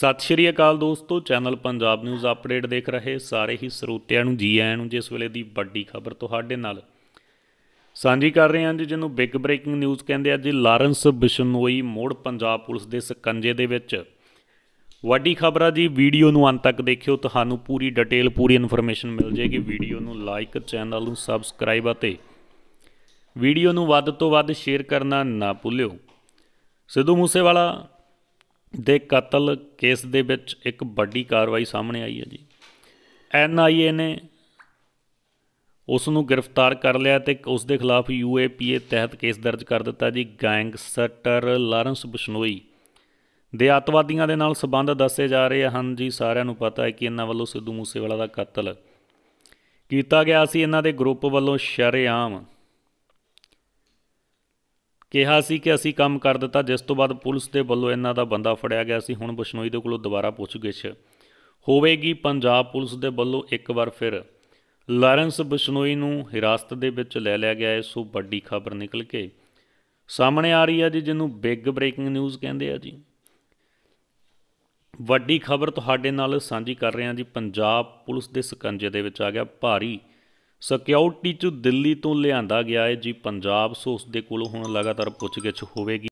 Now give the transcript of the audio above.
ਸਤਿ ਸ਼੍ਰੀ ਅਕਾਲ ਦੋਸਤੋ channel Punjab news update ਦੇਖ ਰਹੇ ਸਾਰੇ ਹੀ ਸਰੋਤਿਆਂ ਨੂੰ ਜੀ ਆਇਆਂ ਨੂੰ ਜਿਸ ਵੇਲੇ ਦੀ ਵੱਡੀ ਖਬਰ ਤੁਹਾਡੇ ਨਾਲ ਸਾਂਝੀ ਕਰ ਰਹੇ ਹਾਂ ਜੀ ਜਿਹਨੂੰ ਬਿਗ ਬ੍ਰੇਕਿੰਗ ਨਿਊਜ਼ ਕਹਿੰਦੇ ਆ ਜੀ ਲਾਰੈਂਸ ਬਿਸ਼ਨੋਈ ਮੋੜ ਪੰਜਾਬ ਪੁਲਿਸ ਦੇ ਸਕੰਜੇ ਦੇ ਵਿੱਚ ਵੱਡੀ ਖਬਰ ਆ ਜੀ ਵੀਡੀਓ ਨੂੰ ਅੰਤ ਤੱਕ ਦੇਖਿਓ ਤੁਹਾਨੂੰ ਪੂਰੀ ਡਿਟੇਲ ਪੂਰੀ ਇਨਫੋਰਮੇਸ਼ਨ ਮਿਲ ਜਾਏਗੀ ਵੀਡੀਓ ਨੂੰ ਲਾਈਕ ਚੈਨਲ ਨੂੰ ਸਬਸਕ੍ਰਾਈਬ ਅਤੇ ਵੀਡੀਓ ਨੂੰ ਵੱਧ ਤੋਂ ਵੱਧ ਸ਼ੇਅਰ ਕਰਨਾ ਨਾ ਭੁੱਲਿਓ ਸਿੱਧੂ ਮੂਸੇਵਾਲਾ ਦੇ ਕਤਲ ਕੇਸ ਦੇ ਵਿੱਚ ਇੱਕ ਵੱਡੀ ਕਾਰਵਾਈ ਸਾਹਮਣੇ ਆਈ ਹੈ ਜੀ ਐਨਆਈਏ ਨੇ ਉਸ ਨੂੰ ਗ੍ਰਿਫਤਾਰ ਕਰ ਲਿਆ ਤੇ ਉਸ ਦੇ ਖਿਲਾਫ ਯੂਏਪੀਏ ਤਹਿਤ ਕੇਸ ਦਰਜ ਕਰ ਦਿੱਤਾ ਜੀ ਗੈਂਗਸਟਰ ਲਾਰੈਂਸ ਬਿਸ਼ਨੋਈ ਦੇ ਆਤਵਾਦੀਆਂ ਦੇ ਨਾਲ ਸਬੰਧ ਦੱਸੇ ਜਾ ਰਹੇ ਹਨ ਜੀ ਸਾਰਿਆਂ ਨੂੰ ਪਤਾ ਹੈ ਕਿ ਇਹਨਾਂ ਵੱਲੋਂ ਸਿੱਧੂ ਮੂਸੇਵਾਲਾ ਦਾ ਕਤਲ ਕੀਤਾ ਗਿਆ ਸੀ ਇਹਨਾਂ ਦੇ ਗਰੁੱਪ ਵੱਲੋਂ ਸ਼ਰੇਆਮ ਕਿਹਾ ਸੀ ਕਿ ਅਸੀਂ ਕੰਮ ਕਰ ਦਿੱਤਾ ਜਿਸ ਤੋਂ ਬਾਅਦ ਪੁਲਿਸ ਦੇ ਵੱਲੋਂ ਇਹਨਾਂ ਦਾ ਬੰਦਾ ਫੜਿਆ ਗਿਆ ਸੀ ਹੁਣ ਬਸ਼ਨੋਈ ਦੇ ਕੋਲੋਂ ਦੁਬਾਰਾ ਪੁੱਛਗਿੱਛ ਹੋਵੇਗੀ ਪੰਜਾਬ ਪੁਲਿਸ ਦੇ ਵੱਲੋਂ ਇੱਕ ਵਾਰ ਫਿਰ ਲਾਰੈਂਸ ਬਸ਼ਨੋਈ ਨੂੰ ਹਿਰਾਸਤ ਦੇ ਵਿੱਚ ਲੈ ਲਿਆ ਗਿਆ ਹੈ ਸੋ ਵੱਡੀ ਖਬਰ ਨਿਕਲ ਕੇ ਸਾਹਮਣੇ ਆ ਰਹੀ ਹੈ ਜੀ ਜਿਹਨੂੰ ਬਿਗ ਬ੍ਰੇਕਿੰਗ ਨਿਊਜ਼ ਕਹਿੰਦੇ ਆ ਜੀ ਵੱਡੀ ਖਬਰ ਤੁਹਾਡੇ ਨਾਲ ਸਾਂਝੀ ਕਰ ਰਹੇ ਹਾਂ ਜੀ ਪੰਜਾਬ ਪੁਲਿਸ ਦੇ ਸਕੰਜੇ ਦੇ ਵਿੱਚ ਆ ਗਿਆ ਭਾਰੀ ਸਿਕਿਉਰਿਟੀ 'ਚ ਦਿੱਲੀ ਤੋਂ ਲਿਆਂਦਾ ਗਿਆ ਹੈ ਜੀ ਪੰਜਾਬ ਸੋ ਉਸ ਦੇ ਕੋਲ ਹੁਣ ਲਗਾਤਾਰ ਪੁੱਛਗਿੱਛ ਹੋਵੇਗੀ